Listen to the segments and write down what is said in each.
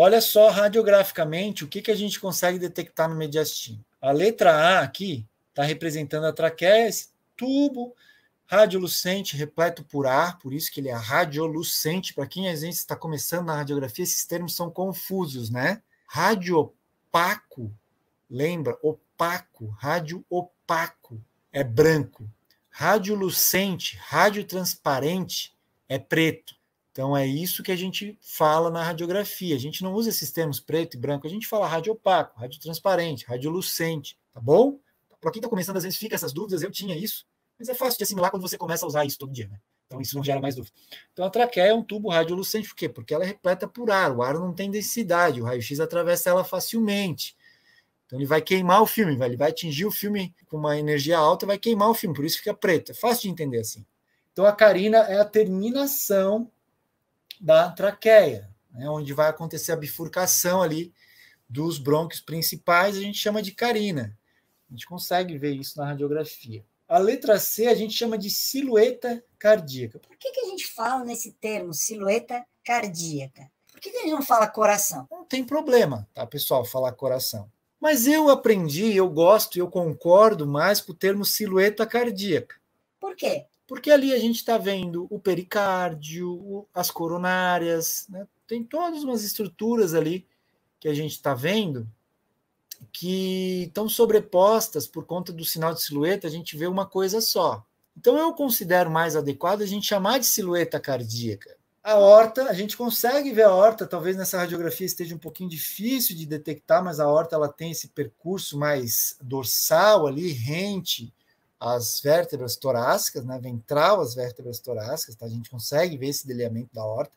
Olha só radiograficamente o que, que a gente consegue detectar no mediastino. A letra A aqui está representando a traqueia, esse tubo radiolucente repleto por ar, por isso que ele é radiolucente. Para quem a é gente está começando na radiografia, esses termos são confusos, né? Radiopaco, lembra? Opaco, rádio opaco é branco. Radiolucente, radiotransparente é preto. Então é isso que a gente fala na radiografia. A gente não usa esses termos preto e branco, a gente fala rádio opaco, rádio transparente, radiolucente, tá bom? Para quem está começando, às vezes fica essas dúvidas, eu tinha isso, mas é fácil de assimilar quando você começa a usar isso todo dia, né? Então isso não gera mais dúvida. Então a traqueia é um tubo radiolucente, por quê? Porque ela é repleta por ar, o ar não tem densidade, o raio-x atravessa ela facilmente. Então ele vai queimar o filme, ele vai atingir o filme com uma energia alta, vai queimar o filme, por isso fica preto. É fácil de entender assim. Então a carina é a terminação da traqueia, né, onde vai acontecer a bifurcação ali dos brônquios principais, a gente chama de carina. A gente consegue ver isso na radiografia. A letra C a gente chama de silhueta cardíaca. Por que, que a gente fala nesse termo, silhueta cardíaca? Por que, que a gente não fala coração? Não tem problema, tá, pessoal, falar coração. Mas eu aprendi, eu gosto e eu concordo mais com o termo silhueta cardíaca. Por quê? Porque ali a gente está vendo o pericárdio, as coronárias, né? tem todas umas estruturas ali que a gente está vendo que estão sobrepostas por conta do sinal de silhueta, a gente vê uma coisa só. Então eu considero mais adequado a gente chamar de silhueta cardíaca. A horta, a gente consegue ver a horta, talvez nessa radiografia esteja um pouquinho difícil de detectar, mas a horta ela tem esse percurso mais dorsal ali, rente as vértebras torácicas, né, ventral as vértebras torácicas, tá? a gente consegue ver esse delineamento da horta.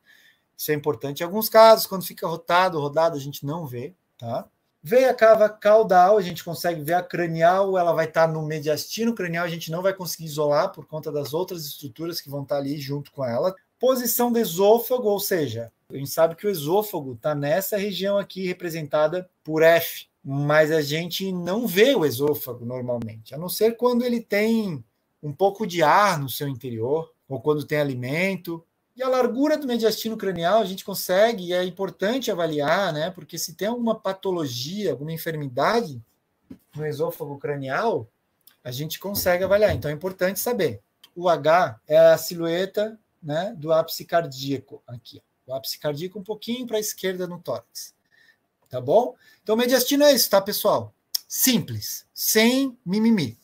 Isso é importante. Em alguns casos, quando fica rotado, rodado, a gente não vê. Tá? Veia cava caudal, a gente consegue ver a cranial, ela vai estar tá no mediastino cranial, a gente não vai conseguir isolar por conta das outras estruturas que vão estar tá ali junto com ela. Posição do esôfago, ou seja, a gente sabe que o esôfago está nessa região aqui representada por F, mas a gente não vê o esôfago normalmente, a não ser quando ele tem um pouco de ar no seu interior, ou quando tem alimento. E a largura do mediastino cranial a gente consegue, e é importante avaliar, né? Porque se tem alguma patologia, alguma enfermidade no esôfago cranial, a gente consegue avaliar. Então é importante saber. O H é a silhueta né, do ápice cardíaco aqui. O ápice cardíaco um pouquinho para a esquerda no tórax tá bom? Então, mediastino é isso, tá, pessoal? Simples, sem mimimi.